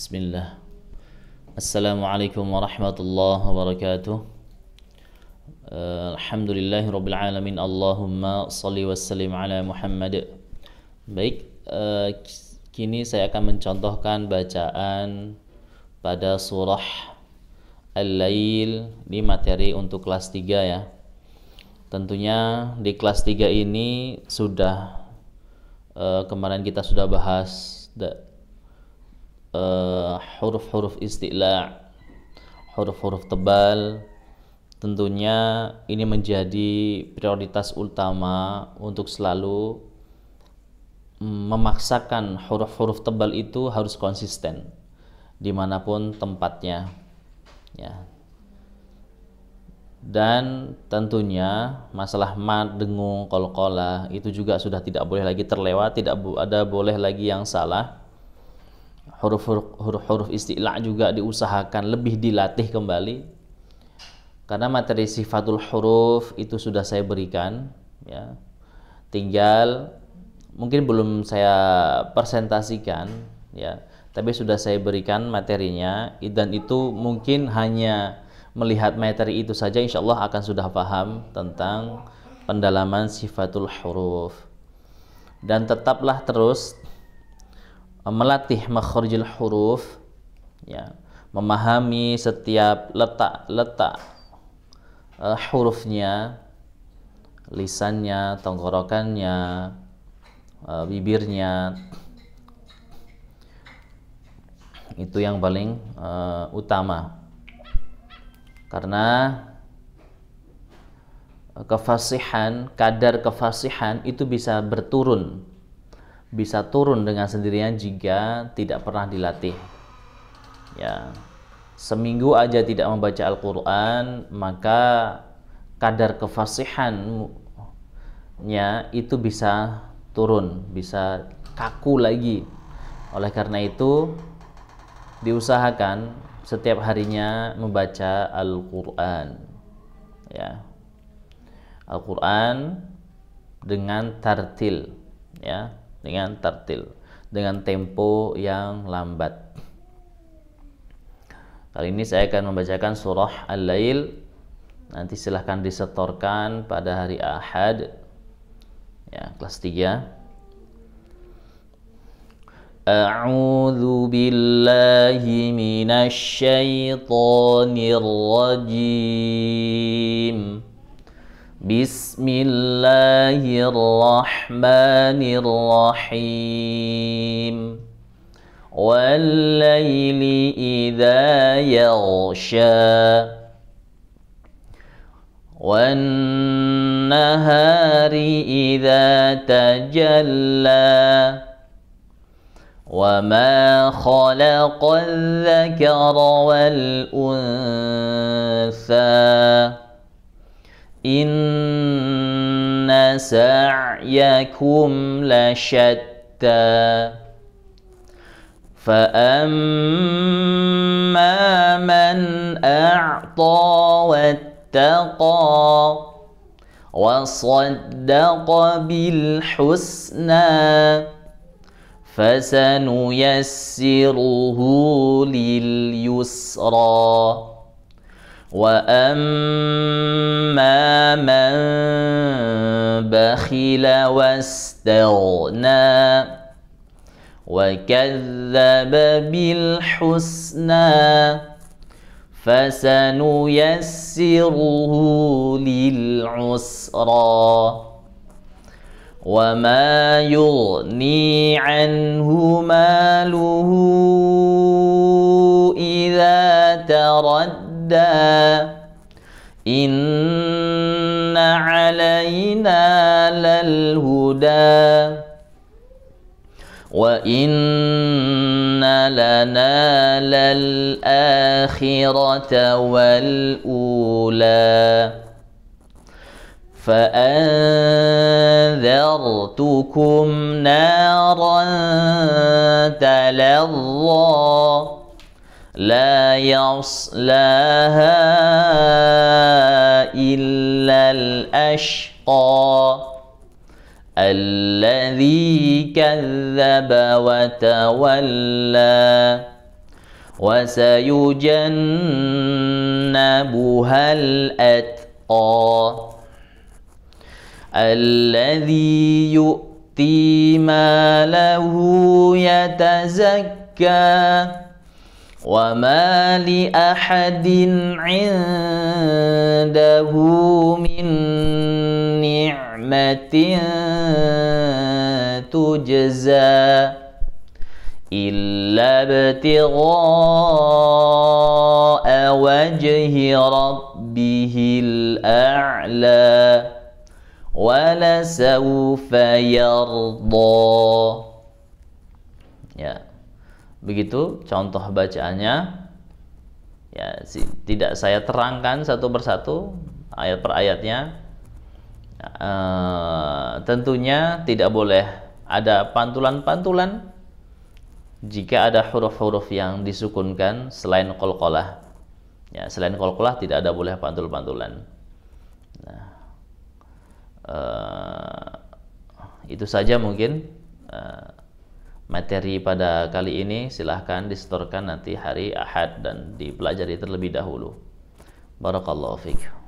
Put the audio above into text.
Bismillah Assalamualaikum warahmatullahi wabarakatuh eh, Alhamdulillahi Rabbil Alamin Allahumma salli wa sallim ala Muhammad Baik, eh, kini saya akan mencontohkan bacaan pada surah Al-Lail di materi untuk kelas 3 ya Tentunya di kelas 3 ini sudah eh, kemarin kita sudah bahas Eh, huruf-huruf uh, istilah huruf-huruf tebal tentunya ini menjadi prioritas utama untuk selalu mm, memaksakan huruf-huruf tebal itu harus konsisten dimanapun tempatnya ya dan tentunya masalah mat dengung, kol itu juga sudah tidak boleh lagi terlewat, tidak ada boleh lagi yang salah huruf-huruf istilah juga diusahakan lebih dilatih kembali karena materi sifatul huruf itu sudah saya berikan ya tinggal mungkin belum saya presentasikan ya tapi sudah saya berikan materinya dan itu mungkin hanya melihat materi itu saja insya Allah akan sudah paham tentang pendalaman sifatul huruf dan tetaplah terus melatih makhrajul huruf ya memahami setiap letak-letak uh, eh, hurufnya lisannya tenggorokannya uh, bibirnya itu yang paling uh, utama karena kefasihan kadar kefasihan itu bisa berturun bisa turun dengan sendirinya jika tidak pernah dilatih. Ya. Seminggu aja tidak membaca Al-Qur'an, maka kadar kefasihannya itu bisa turun, bisa kaku lagi. Oleh karena itu diusahakan setiap harinya membaca Al-Qur'an. Ya. Al-Qur'an dengan tartil, ya dengan tertil, dengan tempo yang lambat. Kali ini saya akan membacakan surah Al-Lail. Nanti silahkan disetorkan pada hari Ahad. Ya, kelas 3. أعوذ بالله من الشيطان الرجيم بسم الله الرحمن الرحيم والليل إذا يغشى والنهار إذا تجلى وما خلق الذكر والأنثى إن سعيكم لشتى فأما من أعطى واتقى وصدق بالحسنى فسنيسره لليسرى واما من بخل واستغنى وكذب بالحسنى فسنيسره للعسرى وما يغني عنه ماله اذا ترد شهيدا إن علينا للهدى وإن لنا للآخرة والأولى فأنذرتكم نارا تلظى لا يصلاها إلا الأشقى الذي كذب وتولى وسيجنبها الأتقى الذي يؤتي ماله يتزكى وما لأحد عنده من نعمة تجزى إلا ابتغاء وجه ربه الأعلى ولسوف يرضى yeah. Begitu contoh bacaannya. Ya, si, tidak saya terangkan satu persatu ayat per ayatnya. E, tentunya tidak boleh ada pantulan-pantulan jika ada huruf-huruf yang disukunkan selain kolkolah ya selain kolkolah tidak ada boleh pantul-pantulan nah, e, itu saja mungkin e, materi pada kali ini silahkan disetorkan nanti hari Ahad dan dipelajari terlebih dahulu. Barakallahu fiqh.